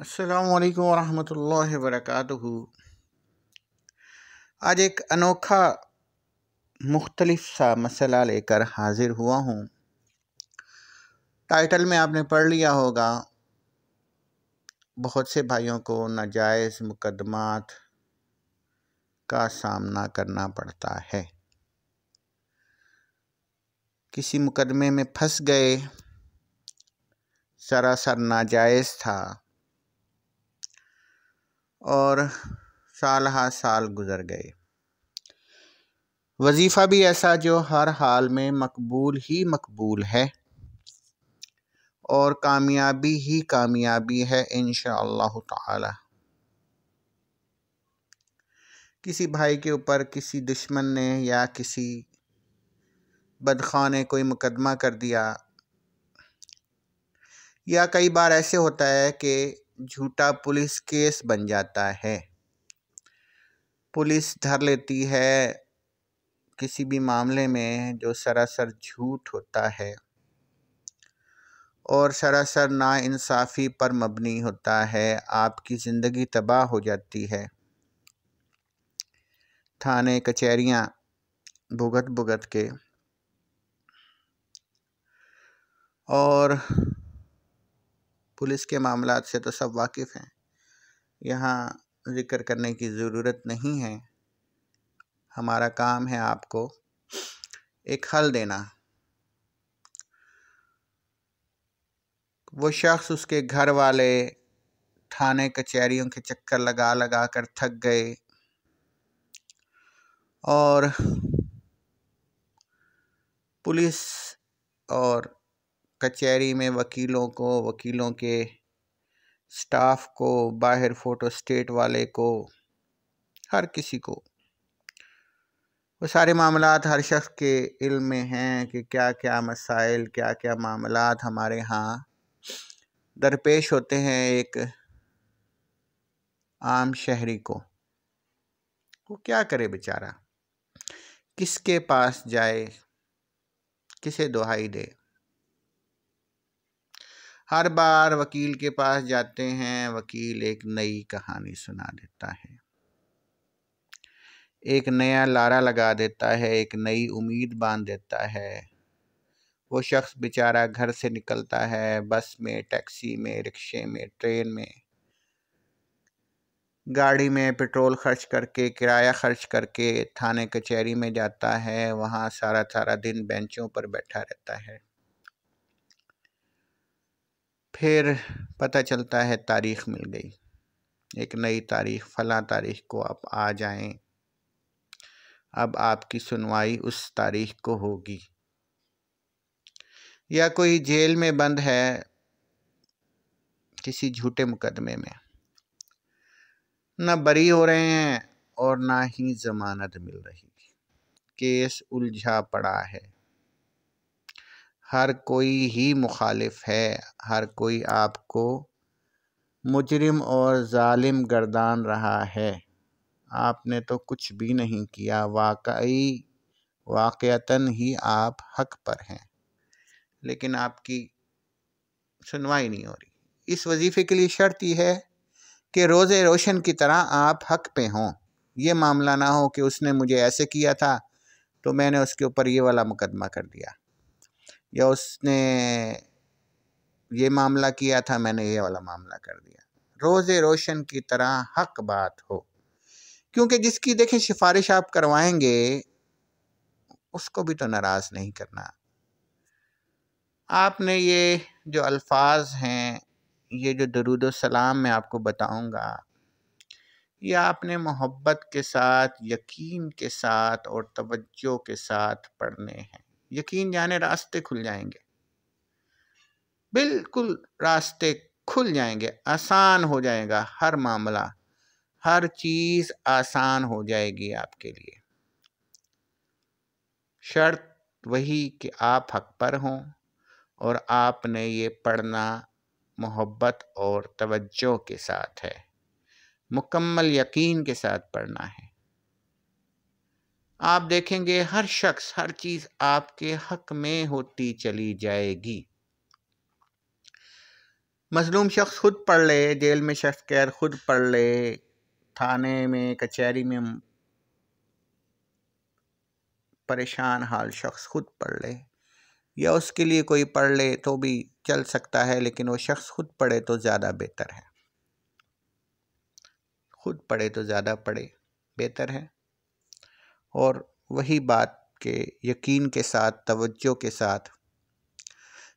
असलकम वरहमल वरक आज एक अनोखा मुख्तलफ़ सा मसला लेकर हाज़िर हुआ हूँ टाइटल में आपने पढ़ लिया होगा बहुत से भाइयों को नाजायज़ मुकदमात का सामना करना पड़ता है किसी मुकदमे में फंस गए सरासर नाजायज़ था और साल हा साल गुज़र गए वजीफ़ा भी ऐसा जो हर हाल में मकबूल ही मकबूल है और कामयाबी ही कामयाबी है इन ताला किसी भाई के ऊपर किसी दुश्मन ने या किसी बदखा ने कोई मुकदमा कर दिया या कई बार ऐसे होता है कि झूठा पुलिस केस बन जाता है पुलिस धर लेती है किसी भी मामले में जो सरासर झूठ होता है और सरासर नाइंसाफ़ी पर मबनी होता है आपकी ज़िंदगी तबाह हो जाती है थाने कचहरियाँ भुगत भुगत के और पुलिस के मामला से तो सब वाकिफ़ हैं यहाँ जिक्र करने की ज़रूरत नहीं है हमारा काम है आपको एक हल देना वो शख्स उसके घर वाले थाने कचहरियों के चक्कर लगा लगा कर थक गए और पुलिस और कचहरी में वकीलों को वकीलों के स्टाफ को बाहर फोटो स्टेट वाले को हर किसी को वो सारे मामला हर शख्स के इल्म में हैं कि क्या क्या मसाइल क्या क्या मामला हमारे यहाँ दरपेश होते हैं एक आम शहरी को वो क्या करे बेचारा किसके पास जाए किसे दुहाई दे हर बार वकील के पास जाते हैं वकील एक नई कहानी सुना देता है एक नया लारा लगा देता है एक नई उम्मीद बांध देता है वो शख्स बेचारा घर से निकलता है बस में टैक्सी में रिक्शे में ट्रेन में गाड़ी में पेट्रोल खर्च करके किराया खर्च करके थाने कचहरी में जाता है वहाँ सारा सारा दिन बेंचों पर बैठा रहता है फिर पता चलता है तारीख़ मिल गई एक नई तारीख फ़ला तारीख को आप आ जाएं अब आपकी सुनवाई उस तारीख को होगी या कोई जेल में बंद है किसी झूठे मुकदमे में ना बरी हो रहे हैं और ना ही ज़मानत मिल रही केस उलझा पड़ा है हर कोई ही मुखालिफ है हर कोई आपको मुजरिम और जालिम गर्दान रहा है आपने तो कुछ भी नहीं किया वाकई वाक़ता ही आप हक पर हैं लेकिन आपकी सुनवाई नहीं हो रही इस वजीफ़े के लिए शर्त यह है कि रोज़ रोशन की तरह आप हक पे हों ये मामला ना हो कि उसने मुझे ऐसे किया था तो मैंने उसके ऊपर ये वाला मुकदमा कर दिया या उसने ये मामला किया था मैंने ये वाला मामला कर दिया रोज़ रोशन की तरह हक बात हो क्योंकि जिसकी देखें सिफारिश आप करवाएंगे उसको भी तो नाराज़ नहीं करना आपने ये जो अल्फाज हैं ये जो दरुद सलाम मैं आपको बताऊंगा ये आपने मोहब्बत के साथ यकीन के साथ और तवज्जो के साथ पढ़ने हैं यकीन जाने रास्ते खुल जाएंगे बिल्कुल रास्ते खुल जाएंगे आसान हो जाएगा हर मामला हर चीज़ आसान हो जाएगी आपके लिए शर्त वही कि आप हक पर हों और आपने ये पढ़ना मोहब्बत और तवज्जो के साथ है मुकम्मल यकीन के साथ पढ़ना है आप देखेंगे हर शख्स हर चीज़ आपके हक में होती चली जाएगी मजलूम शख्स खुद पढ़ ले जेल में शख्स कैर खुद पढ़ ले थाने में कचहरी में परेशान हाल शख्स खुद पढ़ ले या उसके लिए कोई पढ़ ले तो भी चल सकता है लेकिन वो शख्स खुद पढ़े तो ज़्यादा बेहतर है खुद पढ़े तो ज़्यादा पढ़े बेहतर है और वही बात के यकीन के साथ तवज्जो के साथ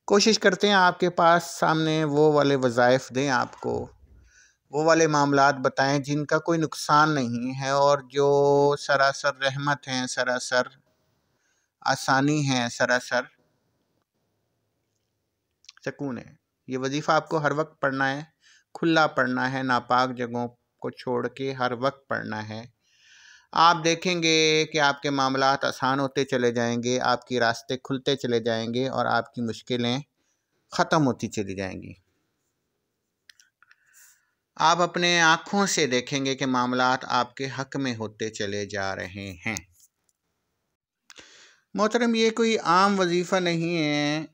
कोशिश करते हैं आपके पास सामने वो वाले वज़ाइफ दें आपको वो वाले मामला बताएं जिनका कोई नुकसान नहीं है और जो सरासर रहमत हैं सरासर आसानी है सरासर सकून है ये वजीफ़ा आपको हर वक्त पढ़ना है खुला पढ़ना है नापाक जगहों को छोड़ के हर वक्त पढ़ना है आप देखेंगे कि आपके मामला आसान होते चले जाएंगे आपके रास्ते खुलते चले जाएंगे और आपकी मुश्किलें ख़त्म होती चली जाएंगी आप अपने आँखों से देखेंगे कि मामला आपके हक में होते चले जा रहे हैं मोहतरम ये कोई आम वजीफ़ा नहीं है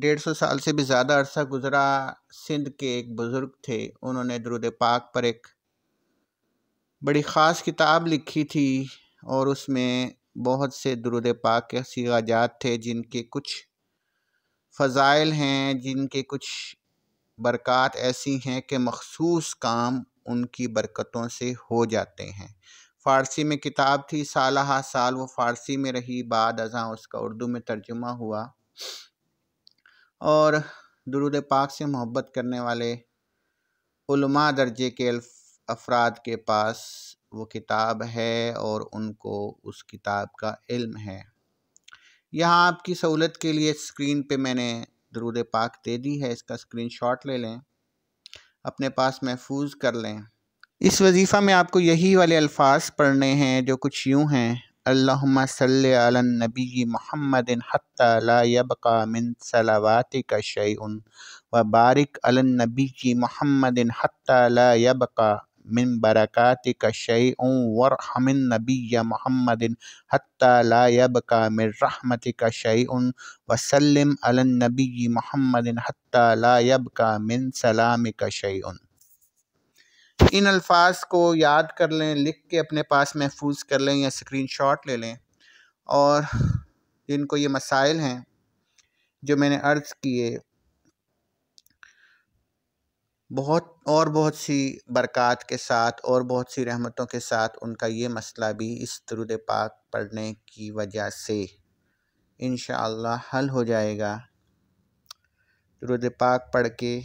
डेढ़ सौ साल से भी ज़्यादा अरसा गुज़रा सिंध के एक बुज़ुर्ग थे उन्होंने दरुद पाक पर एक बड़ी ख़ास किताब लिखी थी और उसमें बहुत से दुरुद पाक के सीगाजात थे जिनके कुछ फ़ज़ाइल हैं जिनके कुछ बरक़ात ऐसी हैं कि मखसूस काम उनकी बरकतों से हो जाते हैं फ़ारसी में किताब थी साल हा साल वो फ़ारसी में रही बाद अजा उसका उर्दू में तर्जुमा हुआ और दुरुद पाक से मोहब्बत करने वाले उलमा दर्जे के अल्फ अफराद के पास वो किताब है और उनको उस किताब का इल्म है यहाँ आपकी सहूलत के लिए स्क्रीन पे मैंने दरूद पाक दे दी है इसका स्क्रीनशॉट ले लें अपने पास महफूज कर लें इस वजीफ़ा में आपको यही वाले अल्फाज पढ़ने हैं जो कुछ यूँ हैं अल्लाहुम्मा नबी मुहम्मदिन हत्ता ला यबका मिन व बारिक अला नबी मुहम्मदिन महमदिन ला यबका من بركاتك شيء वरहमिन النبي محمد حتى لا يبقى من رحمتك شيء وسلم على النبي محمد حتى لا يبقى من سلامك شيء इन अल्फाज को याद कर लें लिख के अपने पास महफूज कर लें या स्क्रीनशॉट ले लें और जिनको ये मसाइल हैं जो मैंने अर्ज़ किए बहुत और बहुत सी बरक़ात के साथ और बहुत सी रहमतों के साथ उनका ये मसला भी इस दरुद पाक पढ़ने की वजह से इन हल हो जाएगा दरुद पाक पढ़ के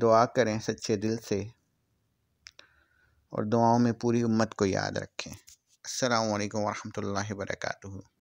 दुआ करें सच्चे दिल से और दुआओं में पूरी उम्मत को याद रखें अल्लाम वरहमल वर्का